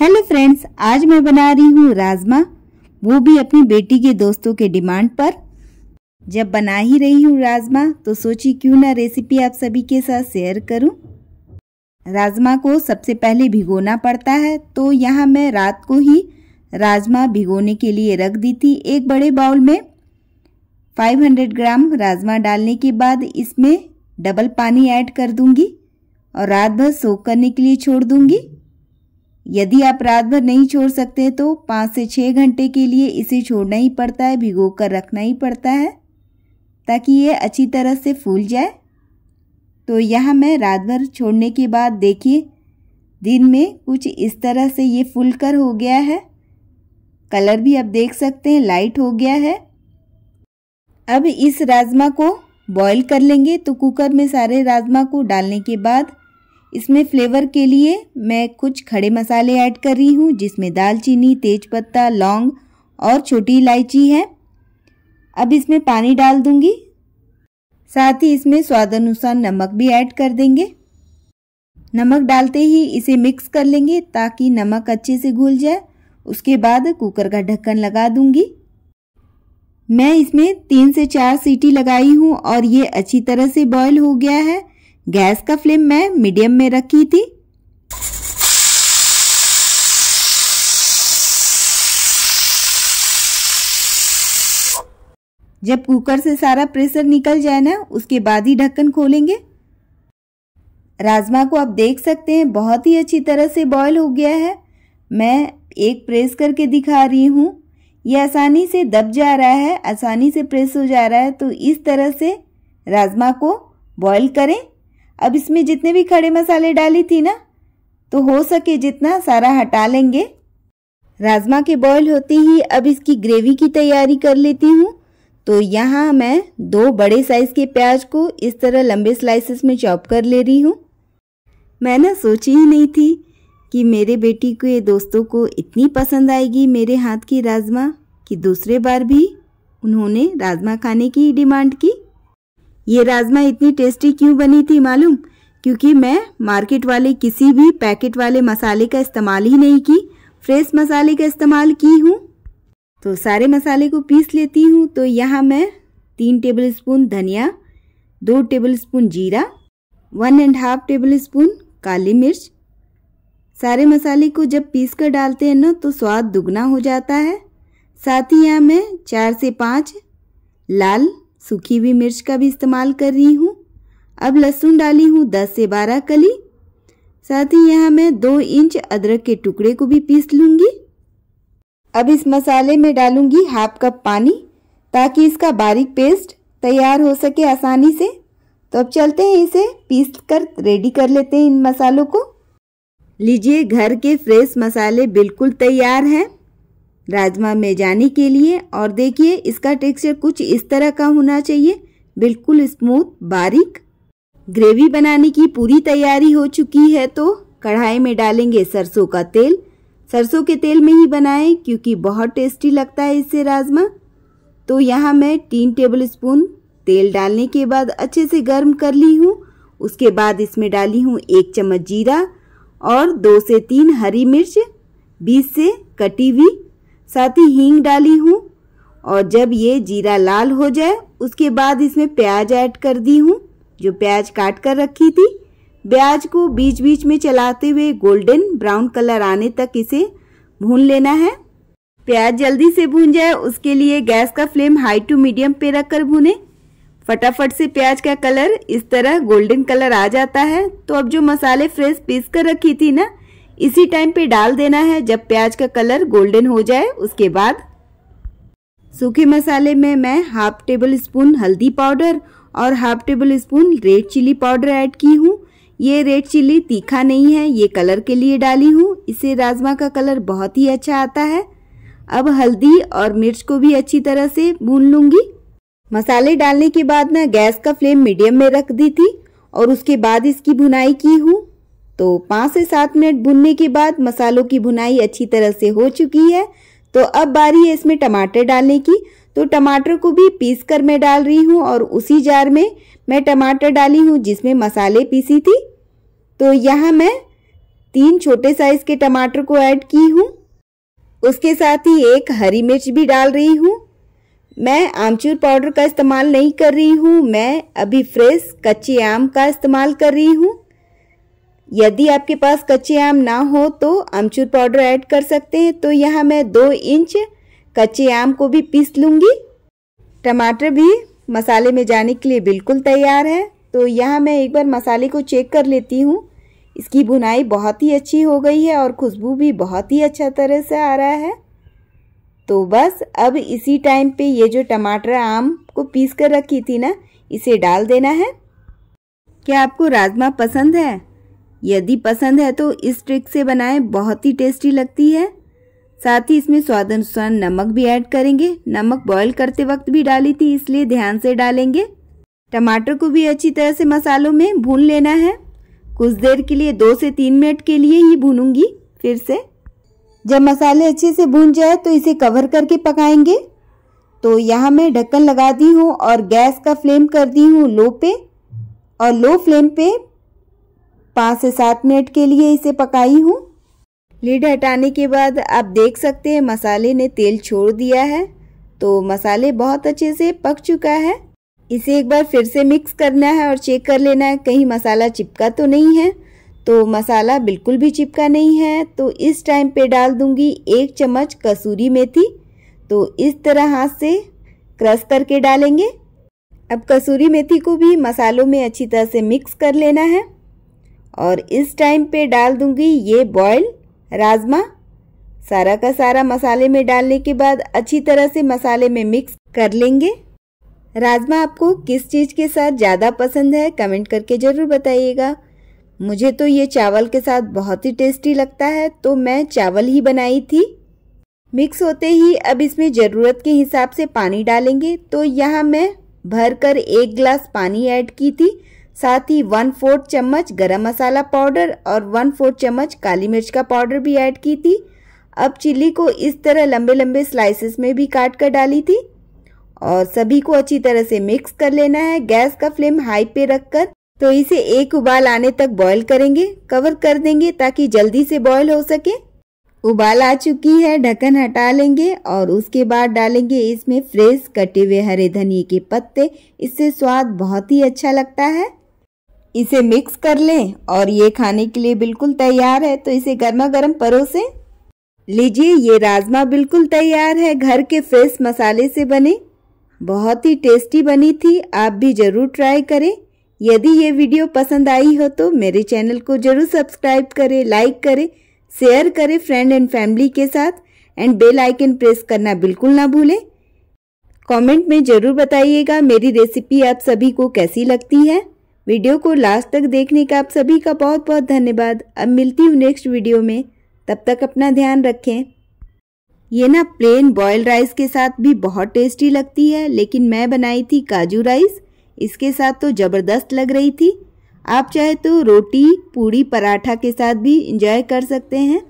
hello friends आज मैं बना रही हूँ राजमा वो भी अपनी बेटी के दोस्तों के डिमांड पर जब बना ही रही हूँ राजमा तो सोची क्यों ना रेसिपी आप सभी के साथ शेयर करूँ राजमा को सबसे पहले भिगोना पड़ता है तो यहाँ मैं रात को ही राजमा भिगोने के लिए रख दी थी एक बड़े बाउल में 500 ग्राम राजमा डालने के बाद इसमें डबल पानी ऐड कर दूंगी और रात भर सोख करने के लिए छोड़ दूंगी यदि आप रात भर नहीं छोड़ सकते तो पाँच से छः घंटे के लिए इसे छोड़ना ही पड़ता है भिगो कर रखना ही पड़ता है ताकि ये अच्छी तरह से फूल जाए तो यह मैं रात भर छोड़ने के बाद देखिए दिन में कुछ इस तरह से ये फूल कर हो गया है कलर भी आप देख सकते हैं लाइट हो गया है अब इस राजमा को बॉईल कर लेंगे तो कुकर में सारे राजमा को डालने के बाद इसमें फ्लेवर के लिए मैं कुछ खड़े मसाले ऐड कर रही हूँ जिसमें दालचीनी तेज़पत्ता लौंग और छोटी इलायची है अब इसमें पानी डाल दूँगी साथ ही इसमें स्वाद अनुसार नमक भी ऐड कर देंगे नमक डालते ही इसे मिक्स कर लेंगे ताकि नमक अच्छे से घुल जाए उसके बाद कुकर का ढक्कन लगा दूंगी मैं इसमें तीन से चार सीटी लगाई हूँ और ये अच्छी तरह से बॉयल हो गया है गैस का फ्लेम मैं मीडियम में रखी थी जब कुकर से सारा प्रेशर निकल जाए ना उसके बाद ही ढक्कन खोलेंगे राजमा को आप देख सकते हैं बहुत ही अच्छी तरह से बॉयल हो गया है मैं एक प्रेस करके दिखा रही हूँ ये आसानी से दब जा रहा है आसानी से प्रेस हो जा रहा है तो इस तरह से राजमा को बॉईल करें अब इसमें जितने भी खड़े मसाले डाली थी ना तो हो सके जितना सारा हटा लेंगे राजमा के बॉयल होते ही अब इसकी ग्रेवी की तैयारी कर लेती हूँ तो यहाँ मैं दो बड़े साइज़ के प्याज को इस तरह लंबे स्लाइसेस में चॉप कर ले रही हूँ मैं ना सोची ही नहीं थी कि मेरे बेटी के दोस्तों को इतनी पसंद आएगी मेरे हाथ की राजमा कि दूसरे बार भी उन्होंने राजमा खाने की डिमांड की ये राजमा इतनी टेस्टी क्यों बनी थी मालूम क्योंकि मैं मार्केट वाले किसी भी पैकेट वाले मसाले का इस्तेमाल ही नहीं की फ्रेश मसाले का इस्तेमाल की हूँ तो सारे मसाले को पीस लेती हूँ तो यहाँ मैं तीन टेबल स्पून धनिया दो टेबल स्पून जीरा one and half tablespoon काली मिर्च सारे मसाले को जब पीस कर डालते हैं ना तो स्वाद दुगना हो जाता है साथ ही यहाँ मैं चार से पाँच लाल सूखी हुई मिर्च का भी इस्तेमाल कर रही हूँ अब लहसुन डाली हूँ दस से बारह कली साथ ही यहाँ मैं दो इंच अदरक के टुकड़े को भी पीस लूँगी अब इस मसाले में डालूंगी हाफ कप पानी ताकि इसका बारीक पेस्ट तैयार हो सके आसानी से तो अब चलते हैं इसे पीस कर रेडी कर लेते हैं इन मसालों को लीजिए घर के फ्रेश मसाले बिल्कुल तैयार हैं राजमा में जाने के लिए और देखिए इसका टेक्सचर कुछ इस तरह का होना चाहिए बिल्कुल स्मूथ बारीक ग्रेवी बनाने की पूरी तैयारी हो चुकी है तो कढ़ाई में डालेंगे सरसों का तेल सरसों के तेल में ही बनाएं क्योंकि बहुत टेस्टी लगता है इससे राजमा तो यहाँ मैं तीन टेबल स्पून तेल डालने के बाद अच्छे से गर्म कर ली हूँ उसके बाद इसमें डाली हूँ एक चम्मच जीरा और दो से तीन हरी मिर्च बीस से कटी हुई साथ ही हींग डाली हूँ और जब ये जीरा लाल हो जाए उसके बाद इसमें प्याज ऐड कर दी हूँ जो प्याज काट कर रखी थी प्याज को बीच बीच में चलाते हुए गोल्डन ब्राउन कलर आने तक इसे भून लेना है प्याज जल्दी से भून जाए उसके लिए गैस का फ्लेम हाई टू मीडियम पे रखकर भूने फटाफट से प्याज का कलर इस तरह गोल्डन कलर आ जाता है तो अब जो मसाले फ्रेश पीस कर रखी थी ना इसी टाइम पे डाल देना है जब प्याज का कलर गोल्डन हो जाए उसके बाद सूखे मसाले में मैं हाफ टेबल स्पून हल्दी पाउडर और half tablespoon red chilli powder add की हूँ ये रेड चिली तीखा नहीं है ये कलर के लिए डाली हूँ इससे राजमा का कलर बहुत ही अच्छा आता है अब हल्दी और मिर्च को भी अच्छी तरह से भून लूँगी मसाले डालने के बाद मैं गैस का फ्लेम मीडियम में रख दी थी और उसके बाद इसकी भुनाई की हूँ तो पाँच से सात मिनट भुनने के बाद मसालों की भुनाई अच्छी तरह से हो चुकी है तो अब बारी है इसमें टमाटर डालने की तो टमाटर को भी पीस कर मैं डाल रही हूँ और उसी जार में मैं टमाटर डाली हूँ जिसमें मसाले पीसी थी तो यहाँ मैं तीन छोटे साइज़ के टमाटर को ऐड की हूँ उसके साथ ही एक हरी मिर्च भी डाल रही हूँ मैं आमचूर पाउडर का इस्तेमाल नहीं कर रही हूँ मैं अभी फ्रेश कच्चे आम का इस्तेमाल कर रही हूँ यदि आपके पास कच्चे आम ना हो तो अमचूर पाउडर ऐड कर सकते हैं तो यहाँ मैं दो इंच कच्चे आम को भी पीस लूँगी टमाटर भी मसाले में जाने के लिए बिल्कुल तैयार है तो यहाँ मैं एक बार मसाले को चेक कर लेती हूँ इसकी भुनाई बहुत ही अच्छी हो गई है और खुशबू भी बहुत ही अच्छा तरह से आ रहा है तो बस अब इसी टाइम पे ये जो टमाटर आम को पीस कर रखी थी ना इसे डाल देना है क्या आपको राजमा पसंद है यदि पसंद है तो इस ट्रिक से बनाएं बहुत ही टेस्टी लगती है साथ ही इसमें स्वाद अनुसार नमक भी ऐड करेंगे नमक बॉईल करते वक्त भी डाली थी इसलिए ध्यान से डालेंगे टमाटर को भी अच्छी तरह से मसालों में भून लेना है कुछ देर के लिए दो से तीन मिनट के लिए ही भूनूंगी फिर से जब मसाले अच्छे से भून जाए तो इसे कवर करके पकाएंगे तो यहाँ मैं ढक्कन लगा दी हूँ और गैस का फ्लेम कर दी हूँ लो पे और लो फ्लेम पे पाँच से सात मिनट के लिए इसे पकाई हूँ लीड हटाने के बाद आप देख सकते हैं मसाले ने तेल छोड़ दिया है तो मसाले बहुत अच्छे से पक चुका है इसे एक बार फिर से मिक्स करना है और चेक कर लेना है कहीं मसाला चिपका तो नहीं है तो मसाला बिल्कुल भी चिपका नहीं है तो इस टाइम पे डाल दूंगी एक चम्मच कसूरी मेथी तो इस तरह हाथ से क्रश करके डालेंगे अब कसूरी मेथी को भी मसालों में अच्छी तरह से मिक्स कर लेना है और इस टाइम पे डाल दूंगी ये बॉयल राजमा सारा का सारा मसाले में डालने के बाद अच्छी तरह से मसाले में मिक्स कर लेंगे राजमा आपको किस चीज़ के साथ ज़्यादा पसंद है कमेंट करके ज़रूर बताइएगा मुझे तो ये चावल के साथ बहुत ही टेस्टी लगता है तो मैं चावल ही बनाई थी मिक्स होते ही अब इसमें ज़रूरत के हिसाब से पानी डालेंगे तो यहाँ मैं भरकर एक गिलास पानी ऐड की थी साथ ही वन फोर्थ चम्मच गरम मसाला पाउडर और वन फोर्थ चम्मच काली मिर्च का पाउडर भी ऐड की थी अब चिल्ली को इस तरह लंबे लंबे स्लाइसेस में भी काट कर डाली थी और सभी को अच्छी तरह से मिक्स कर लेना है गैस का फ्लेम हाई पे रखकर तो इसे एक उबाल आने तक बॉईल करेंगे कवर कर देंगे ताकि जल्दी से बॉईल हो सके उबाल आ चुकी है ढक्कन हटा लेंगे और उसके बाद डालेंगे इसमें फ्रेश कटे हुए हरे धनिए के पत्ते इससे स्वाद बहुत ही अच्छा लगता है इसे मिक्स कर लें और ये खाने के लिए बिल्कुल तैयार है तो इसे गर्मा गर्म परोसें लीजिए ये राजमा बिल्कुल तैयार है घर के फ्रेश मसाले से बने बहुत ही टेस्टी बनी थी आप भी ज़रूर ट्राई करें यदि ये वीडियो पसंद आई हो तो मेरे चैनल को ज़रूर सब्सक्राइब करें लाइक करें शेयर करें फ्रेंड एंड फैमिली के साथ एंड बेल आइकन प्रेस करना बिल्कुल ना भूलें कमेंट में ज़रूर बताइएगा मेरी रेसिपी आप सभी को कैसी लगती है वीडियो को लास्ट तक देखने का आप सभी का बहुत बहुत धन्यवाद अब मिलती हूँ नेक्स्ट वीडियो में तब तक अपना ध्यान रखें ये ना प्लेन बॉयल राइस के साथ भी बहुत टेस्टी लगती है लेकिन मैं बनाई थी काजू राइस इसके साथ तो ज़बरदस्त लग रही थी आप चाहे तो रोटी पूड़ी पराठा के साथ भी इंजॉय कर सकते हैं